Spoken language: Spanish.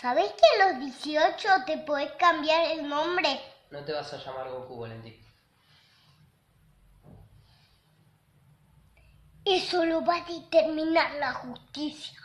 ¿Sabes que a los 18 te puedes cambiar el nombre? No te vas a llamar Goku, Valentín. Eso lo va a determinar la justicia.